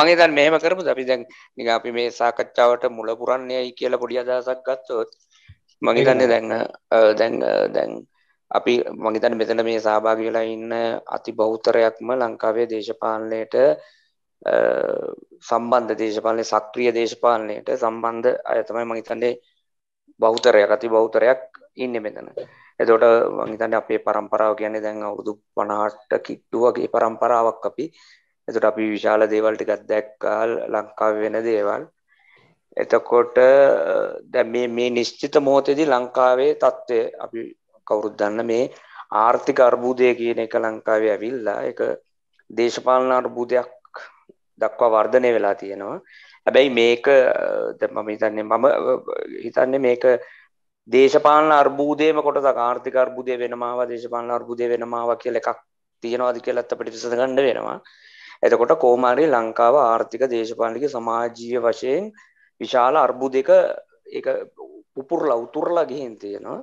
මගේ දැන් මෙහෙම කරමුද අපි දැන් නිකන් අපි මේ සාකච්ඡාවට මුල පුරන්නේයි කියලා පොඩි අදහසක් ගත්තොත් මම හිතන්නේ දැන් දැන් දැන් අපි මම හිතන්නේ මෙතන මේ සහභාගී වෙලා ඉන්න අති බහුතරයක්ම ලංකාවේ දේශපාලනයට සම්බන්ධ දේශපාලනයේ සක්‍රීය දේශපාලනයට සම්බන්ධ අය තමයි මම හිතන්නේ බහුතරයක් අති බහුතරයක් ඉන්නේ මෙතන. එතකොට මම හිතන්නේ අපේ પરම්පරාව කියන්නේ දැන් අවුරුදු 50ට කිට්ටු වගේ પરම්පරාවක් අපි එතට අපි විශාල දේවල් ටිකක් දැක්කාල් ලංකාව වෙන දේවල් එතකොට දැ මේ මේ නිශ්චිත මොහොතේදී ලංකාවේ තත්ත්වය අපි කවුරුත් දන්න මේ ආර්ථික අර්බුදය කියන එක ලංකාවේ ඇවිල්ලා එක දේශපාලන අර්බුදයක් දක්වා වර්ධනය වෙලා තියෙනවා හැබැයි මේක මම හිතන්නේ මම හිතන්නේ මේක දේශපාලන අර්බුදයම කොට ආර්ථික අර්බුදය වෙනවා දේශපාලන අර්බුදය වෙනවා කියල එකක් තියෙනවාද කියලත් අපිට විසඳගන්න වෙනවා එතකොට කෝමාරි ලංකාව ආර්ථික දේශපාලික සමාජීය වශයෙන් විශාල අර්බුදක එක උපුරලා උතුරලා ගිහින් තියෙනවා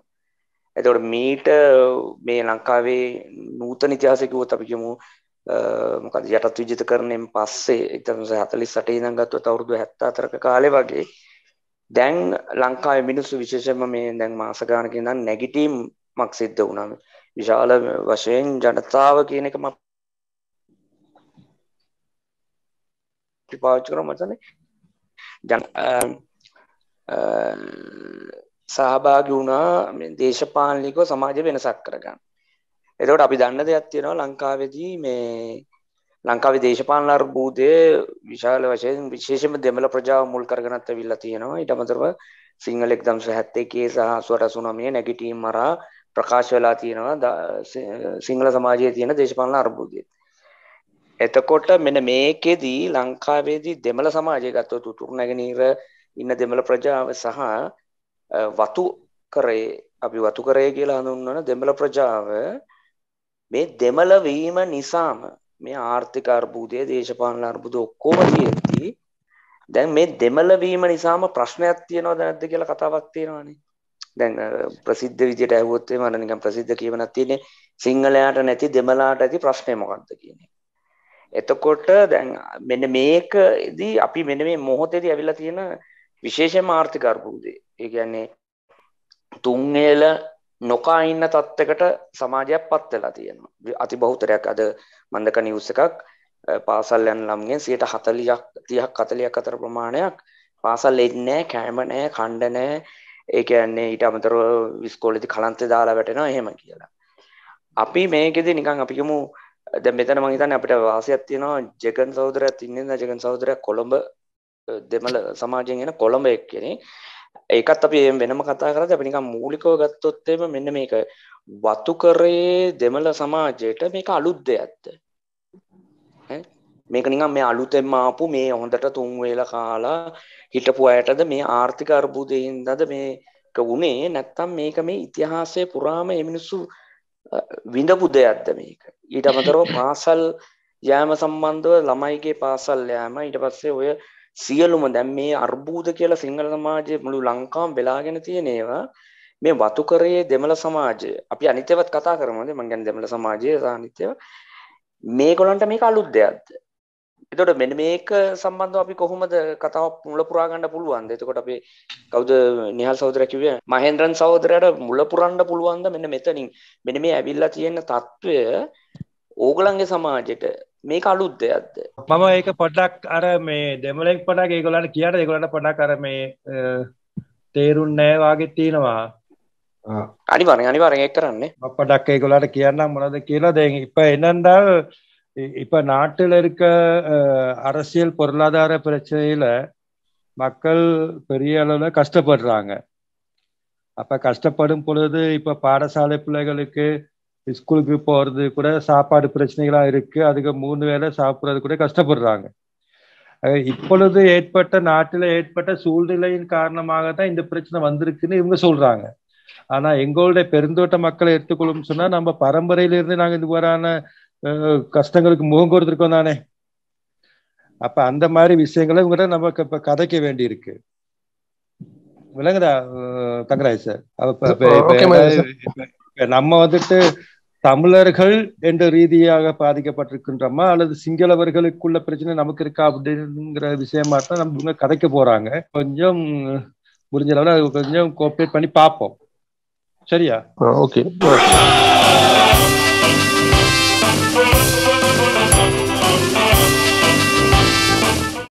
එතකොට මීට මේ ලංකාවේ නූතන ඉතිහාසය කිව්වොත් අපි කියමු මොකද යටත් විජිතකරණයෙන් පස්සේ 1948 ඉඳන් ගත්තොත් අවුරුදු 74ක කාලේ වගේ දැන් ලංකාවේ මිනිස්සු විශේෂයෙන්ම මේ දැන් මාස ගානක ඉඳන් නැගිටීමක් සිද්ධ වුණා විශාල වශයෙන් ජනතාව කියන එක මම පාච්චි කර මචන සහභාගි වුණා දේශපාලිකෝ සමාජ වෙනසක් කරගන්න එතකොට අපි දන්න දෙයක් තියෙනවා ලංකාවේදී මේ ලංකාවේ දේශපාලන අර්බුදය විශාල වශයෙන් විශේෂම දෙමළ ප්‍රජාව මුල් කරගෙනත් ඇවිල්ලා තියෙනවා ඊට අමතරව සිංහල 1971 සහ 89 නැගිටීම් මරා ප්‍රකාශ වෙලා තියෙනවා සිංහල සමාජයේ තියෙන දේශපාලන අර්බුදයේ එතකොට මෙන්න මේකෙදී ලංකාවේදී දෙමළ සමාජය ගත්තොත් උතුරු නැගෙනහිර ඉන්න දෙමළ ප්‍රජාව සහ වතු කරේ අපි වතු කරේ කියලා හඳුන්වන දෙමළ ප්‍රජාව මේ දෙමළ වීම නිසාම මේ ආර්ථික අර්බුදය දේශපාලන අර්බුද ඔක්කොම තියෙද්දී දැන් මේ දෙමළ වීම නිසාම ප්‍රශ්නයක් තියෙනවද නැද්ද කියලා කතාවක් තියෙනවානේ. දැන් ප්‍රසිද්ධ විදියට ඇහුවොත් එහෙම අර නිකන් ප්‍රසිද්ධ කියවනක් තියෙන්නේ සිංහලයාට නැති දෙමළාට ඇති ප්‍රශ්නේ මොකක්ද කියන එක. එතකොට දැන් මෙන්න මේකදී අපි මෙන්න මේ මොහොතේදී ඇවිල්ලා තියෙන විශේෂම ආර්ථික අර්බුදේ. ඒ කියන්නේ තුන් එළ නොකා ඉන්න තත්යකට සමාජයක් පත් වෙලා තියෙනවා. අති බහුතරයක් අද මන්දක නිවුස් එකක් පාසල් යන ළමගෙන් 140ක් 30ක් 40ක් අතර ප්‍රමාණයක් පාසල් එන්නේ නැහැ, කෑම නැහැ, කණ්ඩ නැහැ. ඒ කියන්නේ ඊට අමතරව ඉස්කෝලේදී කලන්තේ දාලා වැටෙනවා එහෙම කියලා. අපි මේකෙදි නිකන් අපි කියමු ද මෙතන මහිතන්න අපිට වාසයක් තියෙනවා ජෙකන් සෞදරයක් ඉන්නන්න ජගන් සෞදරයක් කොළඹ දෙමල සමාජයෙන් එන කොළඹ එක් කෙනෙ ඒකත් අපි එම් වෙනම කතා කරද අපිනික මූලිකව ගත්තොත්තේම මෙන්න මේක වතු කරේ දෙමල සමාජයට මේක අලුත් දෙයක්ද මේක නිකම් මේ අලුතෙන්ම ආපු මේ හොඳට තුන් වේල කාලා හිටපු අයටද මේ ආර්ථික අර්බුදයෙන් දද මේක වුණේ නැත්තම් මේක මේ ඉතිහාසය පුරාම මේ මිනිස්සු විඳපු දෙයක්ද මේක ඊට අමතරව පාසල් යෑම සම්බන්ධව ළමයිගේ පාසල් යෑම ඊට පස්සේ ඔය සියලුම දැන් මේ අර්බූද කියලා සිංහල සමාජයේ මුළු ලංකාවම වෙලාගෙන තියෙන ඒවා මේ වතුකරයේ දෙමළ සමාජය අපි අනිත් ඒවාත් කතා කරමුද මං කියන්නේ දෙමළ සමාජයේ සාහිත්‍යව මේගොල්ලන්ට මේක අලුත් දෙයක්ද එතකොට මෙන්න මේක සම්බන්ධව අපි කොහොමද කතාව මුල පුරා ගන්න පුළුවන්ද? එතකොට අපි කවුද නිහල් සහෝදරය කිව්වේ මහේන්ද්‍රන් සහෝදරයට මුල පුරන්න පුළුවන්ද මෙන්න මෙතනින්. මෙන්න මේ ඇවිල්ලා තියෙන తত্ত্বය ඕගලන්ගේ සමාජයට මේක අලුත් දෙයක්ද? මම ඒක පොඩ්ඩක් අර මේ දෙමළෙක් පොඩක් ඒගොල්ලන්ට කියන්න ඒගොල්ලන්ට පොඩක් අර මේ තේරුම් නැහැ වාගේ තියෙනවා. අනිවාර්යෙන් අනිවාර්යෙන් ඒක කරන්නේ. මම පොඩක් ඒගොල්ලන්ට කියන්නම් මොනවද කියලා දැන් ඉප එනන්දා இப்ப நாட்டில் இருக்க அரசியல் பொருளாதார பிரச்சனையில மக்கள் பெரிய அளவில் கஷ்டப்படுறாங்க அப்ப கஷ்டப்படும் பொழுது இப்ப பாடசாலை பிள்ளைகளுக்கு ஸ்கூலுக்கு போறது கூட சாப்பாடு பிரச்சனைகளா இருக்கு அதுக்கு மூணு வேளை சாப்பிட்றது கூட கஷ்டப்படுறாங்க இப்பொழுது ஏற்பட்ட நாட்டில் ஏற்பட்ட சூழ்நிலையின் காரணமாக தான் இந்த பிரச்சனை வந்திருக்குன்னு இவங்க சொல்றாங்க ஆனா எங்களுடைய பெருந்தோட்ட மக்களை எடுத்துக்கொள்ளும் சொன்னா நம்ம பரம்பரையிலிருந்து நாங்க இதுவரான கஷ்டங்களுக்கு முகம் கொடுத்துருக்கோம் தானே அப்ப அந்த மாதிரி விஷயங்களை இவங்கிட்ட நமக்கு இப்ப கதைக்க வேண்டி இருக்கு விளங்குதா தங்கராஜ் சார் நம்ம வந்துட்டு தமிழர்கள் என்ற ரீதியாக பாதிக்கப்பட்டிருக்கின்றோமா அல்லது சிங்களவர்களுக்குள்ள பிரச்சனை நமக்கு இருக்கா அப்படிங்கிற விஷயமா தான் நம்ம இவங்க கதைக்க போறாங்க கொஞ்சம் முடிஞ்ச அளவில் கொஞ்சம் கோஆப்ரேட் பண்ணி பார்ப்போம் சரியா ஓகே